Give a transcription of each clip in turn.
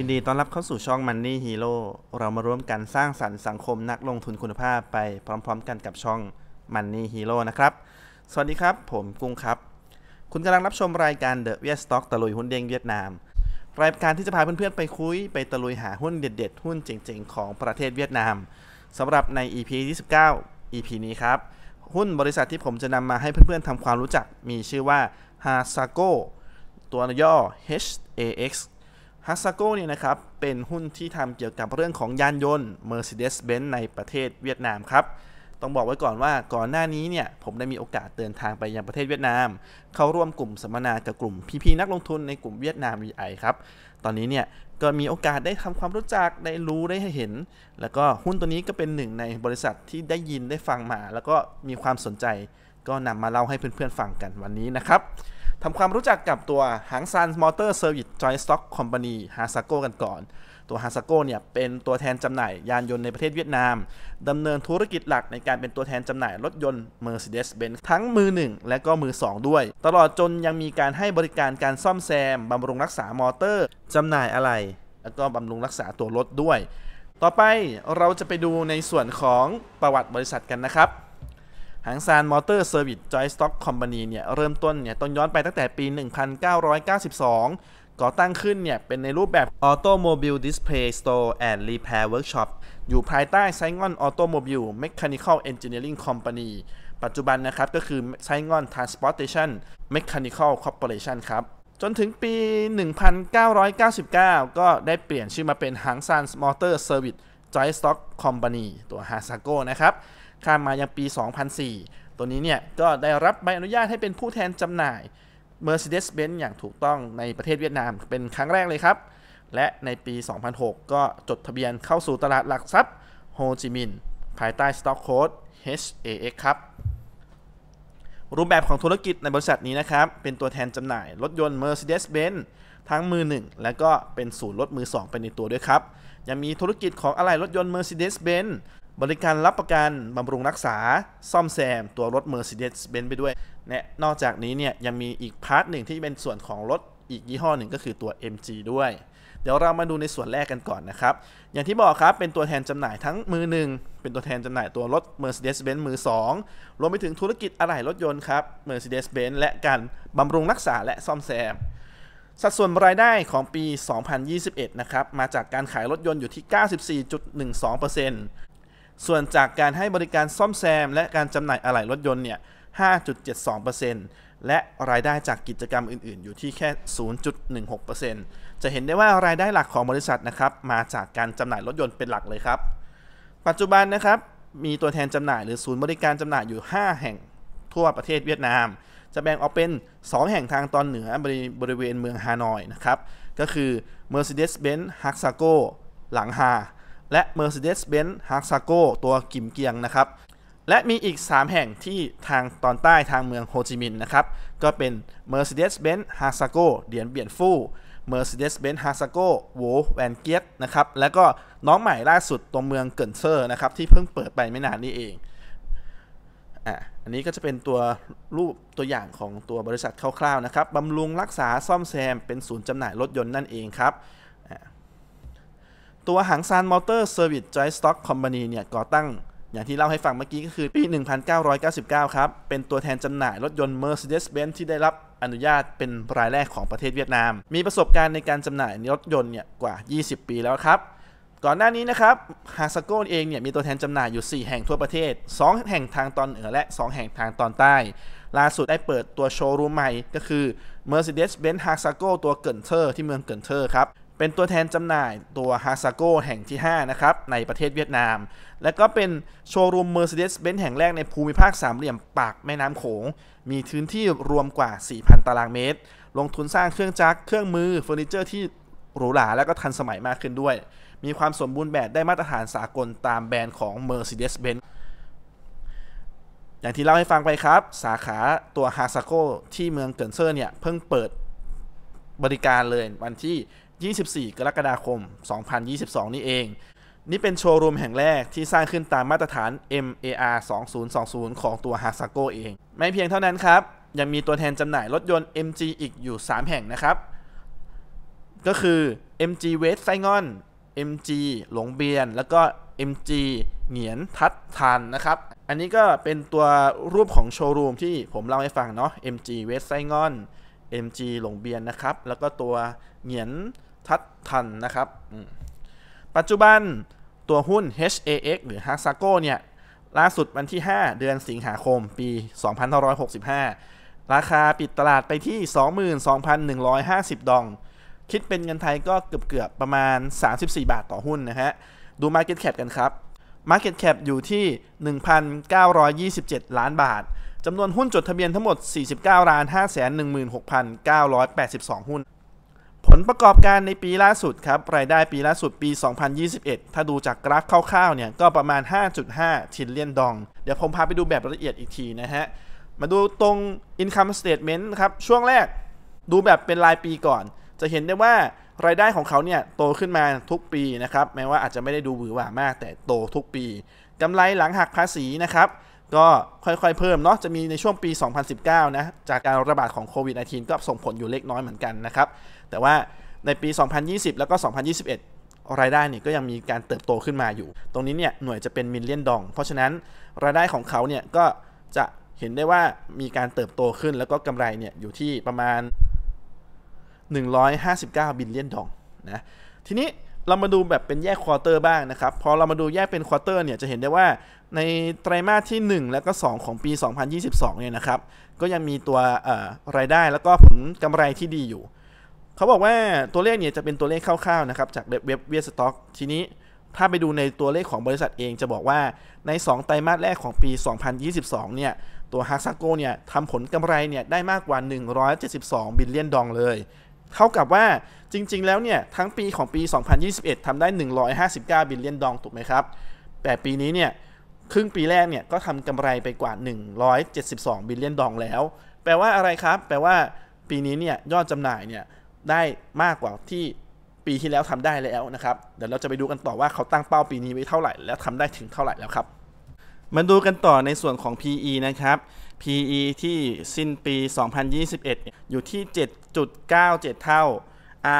ยินดีต้อนรับเข้าสู่ช่อง Money Hero เรามาร่วมกันสร้างสรรค์สังคมนักลงทุนคุณภาพไปพร้อม ๆ กันกับช่อง Money Hero นะครับ สวัสดีครับ ผมกุ้งครับ คุณกำลังรับชมรายการ The v i e t Stock ตะลุยหุ้นเด้งเวียดนาม รายการที่จะพาเพื่อนๆไปคุยไปตะลุยหาหุ้นเด็ดๆ หุ้นเจ๋งๆ ของประเทศเวียดนามสำหรับใน EP ที่19 EP นี้ครับหุ้นบริษัทที่ผมจะนำมาให้เพื่อนๆทำความรู้จักมีชื่อว่า h a s a โกตัวย่อ HAX ฮัสซาโกเนี่ยนะครับเป็นหุ้นที่ทำเกี่ยวกับเรื่องของยานยนต์ Mercedes-Benz ในประเทศเวียดนามครับ ต้องบอกไว้ก่อนว่าก่อนหน้านี้เนี่ยผมได้มีโอกาสเดินทางไปยังประเทศเวียดนามเข้าร่วมกลุ่มสัมมนากับกลุ่มพี่ๆนักลงทุนในกลุ่มเวียดนาม VI ครับตอนนี้เนี่ยก็มีโอกาสได้ทำความรู้จักได้รู้ได้เห็น แล้วก็หุ้นตัวนี้ก็เป็นหนึ่งในบริษัทที่ได้ยินได้ฟังมา แล้วก็มีความสนใจ ก็นำมาเล่าให้เพื่อนๆฟังกันวันนี้นะครับทำความรู้จักกับตัวหางซันมอเตอร์เซอร์วิสจอยสต็อกคอมพานีฮาซาโกกันก่อน ตัวฮาซาโกเนี่ย เป็นตัวแทนจำหน่ายยานยนต์ในประเทศเวียดนาม ดำเนินธุรกิจหลักในการเป็นตัวแทนจำหน่ายรถยนต์ Mercedes-Benz ทั้งมือ1และก็มือ2ด้วย ตลอดจนยังมีการให้บริการการซ่อมแซมบำรุงรักษามอเตอร์จำหน่ายอะไร แล้วก็บำรุงรักษาตัวรถด้วย ต่อไปเราจะไปดูในส่วนของประวัติบริษัทกันนะครับหางซานมอเตอร์เซอร์วิสจอยสต็อกคอมพานีเนี่ยเริ่มต้นเนี่ยต้องย้อนไปตั้งแต่ปี 1992 ก่อตั้งขึ้นเนี่ยเป็นในรูปแบบ Automobile Display Store and Repair Workshop อยู่ภายใต้ไซงอน Automobile Mechanical Engineering Company ปัจจุบันนะครับก็คือไซงอน Transportation Mechanical Corporation ครับจนถึงปี 1999 ก็ได้เปลี่ยนชื่อมาเป็นหางซานมอเตอร์เซอร์วิสจอยสต็อกคอมพานีตัวฮาซาโกนะครับข้ามมายังปี 2004 ตัวนี้เนี่ยก็ได้รับใบอนุญาตให้เป็นผู้แทนจำหน่าย Mercedes-Benz อย่างถูกต้องในประเทศเวียดนามเป็นครั้งแรกเลยครับ และในปี 2006 ก็จดทะเบียนเข้าสู่ตลาดหลักทรัพย์โฮจิมินห์ภายใต้ Stock Code HAX ครับรูปแบบของธุรกิจในบริษัทนี้นะครับ เป็นตัวแทนจำหน่ายรถยนต์ Mercedes-Benz ทั้งมือ 1 และก็เป็นศูนย์รถมือ2เป็นในตัวด้วยครับยังมีธุรกิจของอะไหล่รถยนต์ Mercedes-Benz บริการรับประกันบำรุงรักษาซ่อมแซม ตัวรถ Mercedes-Benz ไปด้วย และนอกจากนี้เนี่ยยังมีอีกพาร์ทหนึ่งที่เป็นส่วนของรถอีกยี่ห้อหนึ่งก็คือตัว MG ด้วย เดี๋ยวเรามาดูในส่วนแรกกันก่อนนะครับ อย่างที่บอกครับ เป็นตัวแทนจำหน่ายทั้งมือหนึ่งเป็นตัวแทนจำหน่ายตัวรถ Mercedes-Benz มือ2รวมไปถึงธุรกิจอะไหล่รถยนต์ครับ Mercedes-Benz และการบำรุงรักษาและซ่อมแซม สัดส่วนรายได้ของปี 2021นะครับมาจากการขายรถยนต์อยู่ที่94.12%ส่วนจากการให้บริการซ่อมแซมและการจำหน่ายอะไหล่รถยนต์เนี่ย 5.72%และรายได้จากกิจกรรมอื่นๆ อยู่ที่แค่ 0.16%จะเห็นได้ว่ารายได้หลักของบริษัทนะครับ มาจากการจำหน่ายรถยนต์เป็นหลักเลยครับ ปัจจุบันนะครับ มีตัวแทนจำหน่ายหรือศูนย์บริการจำหน่ายอยู่ 5 แห่งทั่วประเทศเวียดนาม จะแบ่งออกเป็น 2 แห่งทางตอนเหนือบริเวณเมืองฮานอยนะครับ ก็คือ Mercedes-Benz h a k s a g o หลังฮาและ Mercedes-Benz h a r s a g o ตัวกิมเกียงนะครับ และมีอีก 3 แห่งที่ทางตอนใต้ทางเมืองโฮจิมินห์นะครับก็เป็น Mercedes-Benz h a r s a g o เดียนเบียนฟู่ Mercedes-Benz h a r s a g o โวแวนเกียตนะครับแล้วก็น้องใหม่ล่าสุดตัวเมืองเกินเซอร์นะครับที่เพิ่งเปิดไปไม่นานนี้เอง อันนี้ก็จะเป็นตัวรูปตัวอย่างของตัวบริษัทคร่าวๆนะครับ บำรุงรักษาซ่อมแซมเป็นศูนย์จำหน่ายรถยนต์นั่นเองครับตัวหางซานมอเตอร์เซอร์วิสจอยสต็อกคอมพานีเนี่ยก่อตั้งอย่างที่เล่าให้ฟังเมื่อกี้ก็คือปี 1999 ครับ เป็นตัวแทนจำหน่ายรถยนต์ Mercedes-Benz ที่ได้รับอนุญาตเป็นรายแรกของประเทศเวียดนาม มีประสบการณ์ในการจำหน่ายรถยนต์เนี่ยกว่า 20 ปีแล้วครับ ก่อนหน้านี้นะครับฮาสโกเองเนี่ย มีตัวแทนจำหน่ายอยู่ 4 แห่งทั่วประเทศ 2 แห่งทางตอนเหนือและ 2 แห่งทางตอนใต้ ล่าสุดได้เปิด ตัวโชว์รูมใหม่ก็คือ Mercedes-Benz h a s a g o ตัวเกินเทอร์ที่เมืองเกินเทอร์ครับเป็นตัวแทนจำหน่ายตัวฮาซาโกแห่งที่ 5 นะครับ ในประเทศเวียดนาม และก็เป็นโชว์รูม Mercedes-Benz แห่งแรกในภูมิภาคสามเหลี่ยมปาก แม่น้ำโขง มีพื้นที่รวมกว่า 4,000 ตารางเมตร ลงทุนสร้างเครื่องจักร เครื่องมือเฟอร์นิเจอร์ ที่หรูหราและก็ทันสมัยมากขึ้นด้วย มีความสมบูรณ์แบบได้มาตรฐานสากลตามแบรนด์ของ Mercedes-Benz อย่างที่เล่าให้ฟังไปครับ สาขาตัวฮาซาโกที่เมืองเกินเซอร์เนี่ยเพิ่งเปิดบริการเลยวันที่24 กรกฎาคม 2022 นี่เอง นี่เป็นโชว์รูมแห่งแรกที่สร้างขึ้นตามมาตรฐาน MAR 2020 ของตัวฮาซาโกเอง ไม่เพียงเท่านั้นครับ ยังมีตัวแทนจำหน่ายรถยนต์ MG อีกอยู่ 3 แห่งนะครับ ก็คือ MG West ไซงอน MG หลงเบียน แล้วก็ MG เหงียนทัดทันนะครับ อันนี้ก็เป็นตัวรูปของโชว์รูมที่ผมเล่าให้ฟังเนาะ MG West ไซงอน MG หลงเบียนนะครับแล้วก็ตัวเหงียนทัดทันนะครับปัจจุบันตัวหุ้น HAX หรือ h a x a g o เนี่ยล่าสุดวันที่ 5 เดือนสิงหาคม ปี 2565 ราคาปิดตลาดไปที่ 22,150 ดอง คิดเป็นเงินไทยก็เกือบเกือบประมาณ 34 บาทต่อหุ้นนะฮะ ดู Market Cap กันครับ Market Cap อยู่ที่ 1,927 ล้านบาทจำนวนหุ้นจดทะเบียนทั้งหมด 49ล้าน5 1 6 9 8 2 หุ้นผลประกอบการในปีล่าสุดครับ รายได้ปีล่าสุดปี 2021 ถ้าดูจากกราฟคร่าวๆ เนี่ย ก็ประมาณ 5.5ทิลเลียนดอง เดี๋ยวผมพาไปดูแบบละเอียดอีกทีนะฮะ มาดูตรง income statement ครับ ช่วงแรกดูแบบเป็นรายปีก่อน จะเห็นได้ว่ารายได้ของเขาเนี่ยโตขึ้นมาทุกปีนะครับ แม้ว่าอาจจะไม่ได้ดูหวือหวามากแต่โตทุกปี กำไรหลังหักภาษีนะครับ ก็ค่อยๆ เพิ่มเนาะ จะมีในช่วงปี 2019นะ จากการระบาดของโควิด -19 ก็ส่งผลอยู่เล็กน้อยเหมือนกันนะครับแต่ว่าในปี 2020 แล้วก็ 2021 รายได้เนี่ยก็ยังมีการเติบโตขึ้นมาอยู่ ตรงนี้เนี่ย หน่วยจะเป็นมิลเลียนดอง เพราะฉะนั้นรายได้ของเขาเนี่ยก็จะเห็นได้ว่ามีการเติบโตขึ้นแล้วก็กำไรเนี่ยอยู่ที่ประมาณ 159 บิลเลียนดองนะ ทีนี้เรามาดูแบบเป็นแยกควอเตอร์บ้างนะครับ พอเรามาดูแยกเป็นควอเตอร์เนี่ยจะเห็นได้ว่าในไตรมาสที่ 1 และก็2ของปี 2022เนี่ยนะครับ ก็ยังมีตัวรายได้แล้วก็ผลกำไรที่ดีอยู่เขาบอกว่าตัวเลขเนี่ยจะเป็นตัวเลขคร่าวๆนะครับ จากเว็บเวียสต็อก ทีนี้ ถ้าไปดูในตัวเลขของบริษัทเองจะบอกว่าใน 2 ไตรมาสแรกของปี 2022เนี่ยตัวฮักซากโกเนี่ยทำผลกำไรเนี่ยได้มากกว่า 172 บิลเลียนดองเลย เท่ากับว่าจริงๆแล้วเนี่ย ทั้งปีของปี 2021ทำได้ 159 บิลเลียนดองถูกไหมครับ แต่ปีนี้เนี่ยครึ่งปีแรกเนี่ยก็ทำกำไรไปกว่า 172 บิลเลียนดองแล้ว แปลว่าอะไรครับ แปลว่าปีนี้เนี่ยยอดจำหน่ายเนี่ยได้มากกว่าที่ปีที่แล้วทำได้แล้วนะครับเดี๋ยวเราจะไปดูกันต่อว่าเขาตั้งเป้าปีนี้ไว้เท่าไหร่และทำได้ถึงเท่าไหร่แล้วครับมาดูกันต่อในส่วนของ PE นะครับ PE ที่สิ้นปี 2021 อยู่ที่ 7.97 เท่า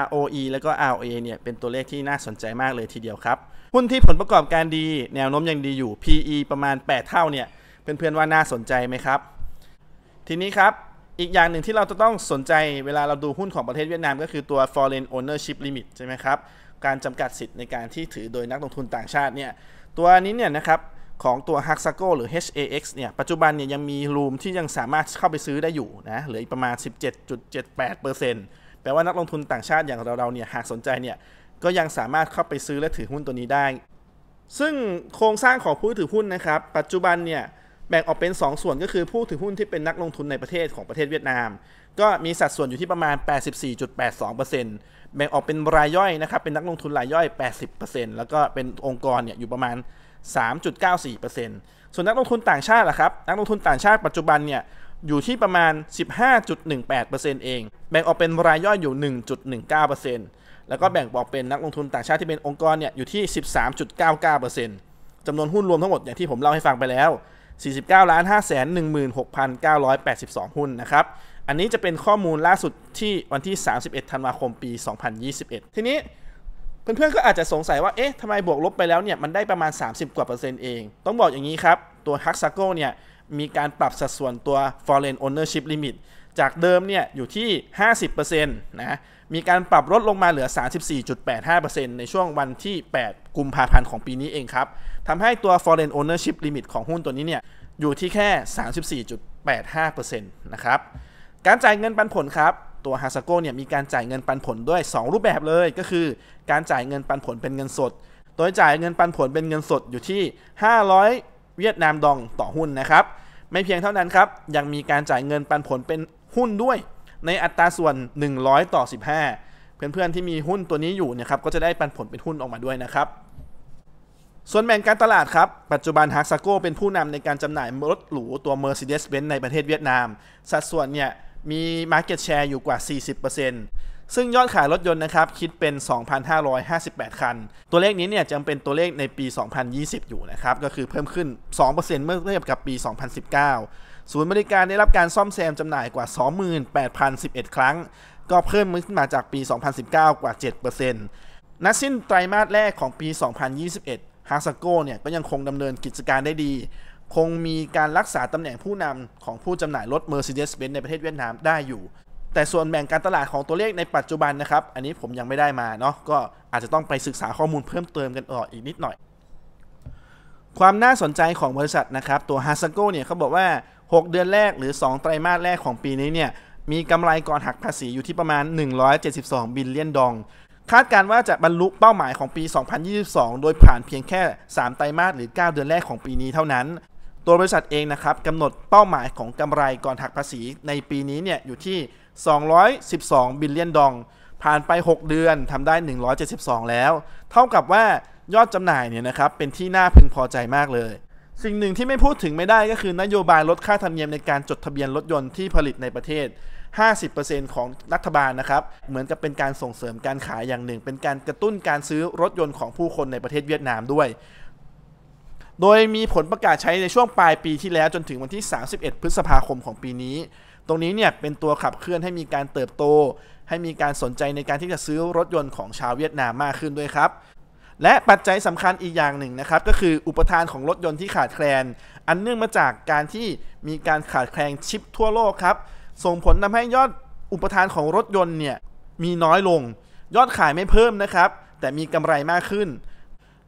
ROE แล้วก็ ROA เนี่ยเป็นตัวเลขที่น่าสนใจมากเลยทีเดียวครับหุ้นที่ผลประกอบการดี แนวโน้มยังดีอยู่ PE ประมาณ 8 เท่าเนี่ยเพื่อนๆว่าน่าสนใจไหมครับ ทีนี้ครับอีกอย่างหนึ่งที่เราจะต้องสนใจเวลาเราดูหุ้นของประเทศเวียดนามก็คือตัว foreign ownership limit ใช่ไหมครับ การจำกัดสิทธิ์ในการที่ถือโดยนักลงทุนต่างชาติเนี่ย ตัวนี้เนี่ยนะครับของตัว h a x a c o หรือ HAX เนี่ย ปัจจุบันเนี่ยยังมีรูมที่ยังสามารถเข้าไปซื้อได้อยู่นะเหลืออีกประมาณ 17.78%แปลว่านักลงทุนต่างชาติอย่างเราเราเนี่ยหากสนใจเนี่ยก็ยังสามารถเข้าไปซื้อและถือหุ้นตัวนี้ได้ ซึ่งโครงสร้างของผู้ถือหุ้นนะครับ ปัจจุบันเนี่ยแบ่งออกเป็น 2 ส่วนก็คือผู้ถือหุ้นที่เป็นนักลงทุนในประเทศของประเทศเวียดนาม ก็มีสัดส่วนอยู่ที่ประมาณ 84.82%แบ่งออกเป็นรายย่อยนะครับเป็นนักลงทุนรายย่อย 80%แล้วก็เป็นองค์กรเนี่ยอยู่ประมาณ 3.94%ส่วนนักลงทุนต่างชาติล่ะครับนักลงทุนต่างชาติปัจจุบันเนี่ยอยู่ที่ประมาณ 15.18%เอง แบ่งออกเป็นรายย่อยอยู่1.19%แล้วก็แบ่งออกเป็นนักลงทุนต่างชาติที่เป็นองค์กรเนี่ยอยู่ที่ 13.99%จำนวนหุ้นรวมทั้งหมดอย่างที่ผมเล่าให้ฟังไปแล้ว49ล้าน5 1 6 9 8 2 หุ้นนะครับ อันนี้จะเป็นข้อมูลล่าสุดที่วันที่ 31ธันวาคมปี 2021 ทีนี้ เพื่อนๆ ก็อาจจะสงสัยว่า เอ๊ะ ทำไมบวกลบไปแล้วเนี่ยมันได้ประมาณ 30 กว่าเปอร์เซ็นต์เอง ต้องบอกอย่างนี้ครับ ตัวฮักซักโกเนี่ยมีการปรับสัดส่วนตัว Foreign Ownership Limit จากเดิมเนี่ยอยู่ที่ 50%นะมีการปรับลดลงมาเหลือ 34.85%ในช่วงวันที่ 8กุมภาพันธ์ของปีนี้เองครับทำให้ตัว foreign ownership limit ของหุ้นตัวนี้เนี่ยอยู่ที่แค่ 34.85%นะครับการจ่ายเงินปันผลครับ ตัวฮาซาโกเนี่ยมีการจ่ายเงินปันผลด้วย 2 รูปแบบเลยก็คือ การจ่ายเงินปันผลเป็นเงินสดโดยจ่ายเงินปันผลเป็นเงินสดอยู่ที่ 500 เวียดนามดองต่อหุ้นนะครับไม่เพียงเท่านั้นครับยังมีการจ่ายเงินปันผลเป็นหุ้นด้วยในอัตราส่วน 100 ต่อ 15 เพื่อนๆที่มีหุ้นตัวนี้อยู่นะครับก็จะได้ปันผลเป็นหุ้นออกมาด้วยนะครับ ส่วนแบ่งการตลาดครับ ปัจจุบันฮาร์ซัโก เป็นผู้นำในการจำหน่ายรถหรูตัว Mercedes-Benz ในประเทศเวียดนาม สัดส่วนเนี่ยมี Market Share อยู่กว่า 40%ซึ่งยอดขายรถยนต์นะครับคิดเป็น 2,558 คัน ตัวเลขนี้เนี่ยจำเป็นตัวเลขในปี 2020 อยู่นะครับก็คือเพิ่มขึ้น 2%เมื่อเทียบกับปี 2019ศูนย์บริการได้รับการซ่อมแซมจำหน่ายกว่า 28,011 ครั้ง ก็เพิ่มขึ้นมาจากปี 2019 กว่า7%ณสิ้นไตรมาสแรกของปี 2021ฮาซัโก้เนี่ยก็ยังคงดำเนินกิจการได้ดี คงมีการรักษาตำแหน่งผู้นำของผู้จำหน่ายรถ Mercedes-Benz ในประเทศเวียดนามได้อยู่ แต่ส่วนแบ่งการตลาดของตัวเลขในปัจจุบันนะครับอันนี้ผมยังไม่ได้มาเนาะก็อาจจะต้องไปศึกษาข้อมูลเพิ่มเติมกันออออีกนิดหน่อย ความน่าสนใจของบริษัทนะครับตัวฮาซัโก้เนี่ยเขาบอกว่า6 เดือนแรกหรือ 2 ไตรมาสแรกของปีนี้เนี่ยมีกำไรก่อนหักภาษีอยู่ที่ประมาณ 172 บิลเลียนดอง คาดการว่าจะบรรลุเป้าหมายของปี 2022 โดยผ่านเพียงแค่ 3 ไตรมาสหรือ 9 เดือนแรกของปีนี้เท่านั้น ตัวบริษัทเองนะครับกำหนดเป้าหมายของกำไรก่อนหักภาษีในปีนี้เนี่ย อยู่ที่ 212บิลเลียนดอง ผ่านไป 6 เดือนทำได้ 172 แล้ว เท่ากับว่ายอดจำหน่ายเนี่ยนะครับเป็นที่น่าพึงพอใจมากเลยสิ่งหนึ่งที่ไม่พูดถึงไม่ได้ก็คือนโยบายลดค่าธรรมเนียมในการจดทะเบียนรถยนต์ที่ผลิตในประเทศ 50%ของรัฐบาลนะครับ เหมือนกับเป็นการส่งเสริมการขายอย่างหนึ่ง เป็นการกระตุ้นการซื้อรถยนต์ของผู้คนในประเทศเวียดนามด้วย โดยมีผลประกาศใช้ในช่วงปลายปีที่แล้วจนถึงวันที่ 31 พฤษภาคมของปีนี้ ตรงนี้เนี่ยเป็นตัวขับเคลื่อนให้มีการเติบโต ให้มีการสนใจในการที่จะซื้อรถยนต์ของชาวเวียดนามมากขึ้นด้วยครับและปัจจัยสำคัญอีกอย่างหนึ่งนะครับ ก็คืออุปทานของรถยนต์ที่ขาดแคลน อันเนื่องมาจากการที่มีการขาดแคลนชิปทั่วโลกครับส่งผลทาให้ยอดอุปทานของรถยนต์เนี่ย มีน้อยลง ยอดขายไม่เพิ่มนะครับ แต่มีกำไรมากขึ้น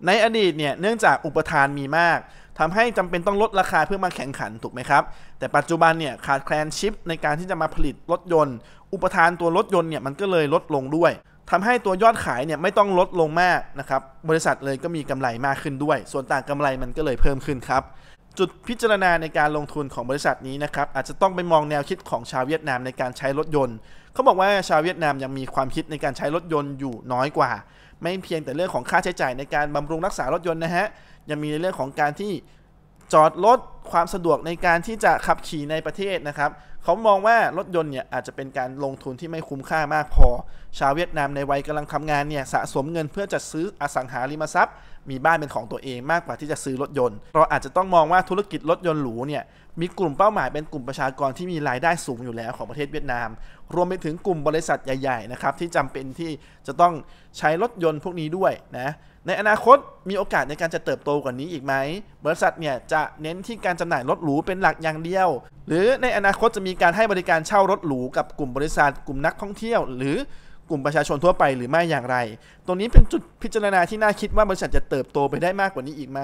ในอดีตเนี่ยเนื่องจากอุปทานมีมาก ทำให้จำเป็นต้องลดราคาเพื่อมาแข่งขันถูกไหมครับ แต่ปัจจุบันเนี่ยขาดแคลนชิปในการที่จะมาผลิตรถยนต์ อุปทานตัวรถยนต์เนี่ยมันก็เลยลดลงด้วยทำให้ตัวยอดขายเนี่ยไม่ต้องลดลงมากนะครับ บริษัทเลยก็มีกำไรมากขึ้นด้วย ส่วนต่างกำไรมันก็เลยเพิ่มขึ้นครับ จุดพิจารณาในการลงทุนของบริษัทนี้นะครับ อาจจะต้องไปมองแนวคิดของชาวเวียดนามในการใช้รถยนต์เขาบอกว่าชาวเวียดนามยังมีความคิดในการใช้รถยนต์อยู่น้อยกว่า ไม่เพียงแต่เรื่องของค่าใช้จ่ายในการบำรุงรักษารถยนต์นะฮะ ยังมีในเรื่องของการที่จอดรถความสะดวกในการที่จะขับขี่ในประเทศนะครับ เขามองว่ารถยนต์เนี่ยอาจจะเป็นการลงทุนที่ไม่คุ้มค่ามากพอ ชาวเวียดนามในวัยกำลังทำงานเนี่ยสะสมเงินเพื่อจะซื้ออสังหาริมทรัพย์ มีบ้านเป็นของตัวเองมากกว่าที่จะซื้อรถยนต์ เราอาจจะต้องมองว่าธุรกิจรถยนต์หรูเนี่ยมีกลุ่มเป้าหมายเป็นกลุ่มประชากรที่มีรายได้สูงอยู่แล้วของประเทศเวียดนาม รวมไปถึงกลุ่มบริษัทใหญ่ๆนะครับที่จำเป็นที่จะต้องใช้รถยนต์พวกนี้ด้วยนะในอนาคตมีโอกาสในการจะเติบโตกว่านี้อีกไหมบริษัทเนี่ยจะเน้นที่การจำหน่ายรถหรูเป็นหลักอย่างเดียว หรือในอนาคตจะมีการให้บริการเช่ารถหรูกับกลุ่มบริษัทกลุ่มนักท่องเที่ยวหรือ กลุ่มประชาชนทั่วไปหรือไม่อย่างไร ตรงนี้เป็นจุดพิจารณาที่น่าคิดว่าบริษัทจะเติบโตไปได้มากกว่านี้อีกไหม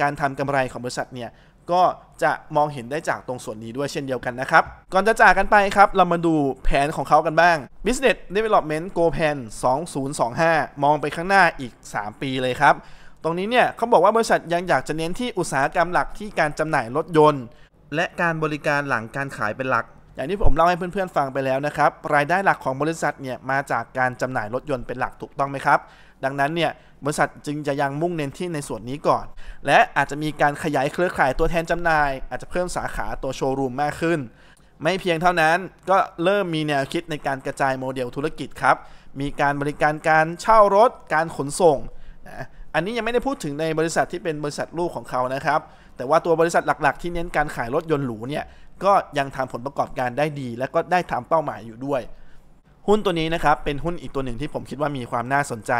การทำกำไรของบริษัทเนี่ยก็จะมองเห็นได้จากตรงส่วนนี้ด้วยเช่นเดียวกันนะครับ ก่อนจะจากกันไปครับ เรามาดูแผนของเขากันบ้าง Business Development Go Plan 2025 มองไปข้างหน้าอีก 3 ปีเลยครับ ตรงนี้เนี่ยเขาบอกว่าบริษัทยังอยากจะเน้นที่อุตสาหกรรมหลักที่การจำหน่ายรถยนต์ และการบริการหลังการขายเป็นหลัก อย่างที่ผมเล่าให้เพื่อนๆฟังไปแล้วนะครับ รายได้หลักของบริษัทเนี่ยมาจากการจำหน่ายรถยนต์เป็นหลักถูกต้องไหมครับ ดังนั้นเนี่ยบริษัทจึงจะยังมุ่งเน้นที่ในส่วนนี้ก่อน และอาจจะมีการขยายเครือข่ายตัวแทนจำหน่าย อาจจะเพิ่มสาขาตัวโชว์รูมมากขึ้น ไม่เพียงเท่านั้น ก็เริ่มมีแนวคิดในการกระจายโมเดลธุรกิจครับ มีการบริการการเช่ารถการขนส่งนะอันนี้ยังไม่ได้พูดถึงในบริษัทที่เป็นบริษัทลูกของเขานะครับ แต่ว่าตัวบริษัทหลักๆ ที่เน้นการขายรถยนต์หรูเนี่ย ก็ยังทำผลประกอบการได้ดี และก็ได้ทำเป้าหมายอยู่ด้วย หุ้นตัวนี้นะครับ เป็นหุ้นอีกตัวหนึ่งที่ผมคิดว่ามีความน่าสนใจ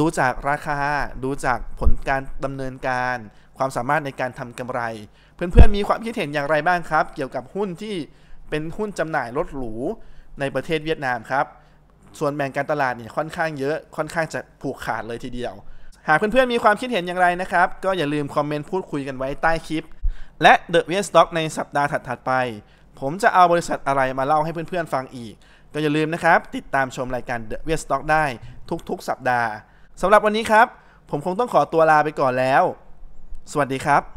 ดูจากราคา ดูจากผลการดำเนินการ ความสามารถในการทำกำไร เพื่อนๆมีความคิดเห็นอย่างไรบ้างครับ เกี่ยวกับหุ้นที่เป็นหุ้นจำหน่ายรถหรูในประเทศเวียดนามครับ ส่วนแบ่งการตลาดเนี่ยค่อนข้างเยอะค่อนข้างจะผูกขาดเลยทีเดียว หากเพื่อนๆมีความคิดเห็นอย่างไรนะครับ ก็อย่าลืมคอมเมนต์พูดคุยกันไว้ใต้คลิป และ The v i e t Stock ในสัปดาห์ถัดๆไป ผมจะเอาบริษัทอะไรมาเล่าให้เพื่อนๆฟังอีก ก็อย่าลืมนะครับติดตามชมรายการ The v i e t Stock ได้ทุก ๆ สัปดาห์สำหรับวันนี้ครับ ผมคงต้องขอตัวลาไปก่อนแล้ว สวัสดีครับ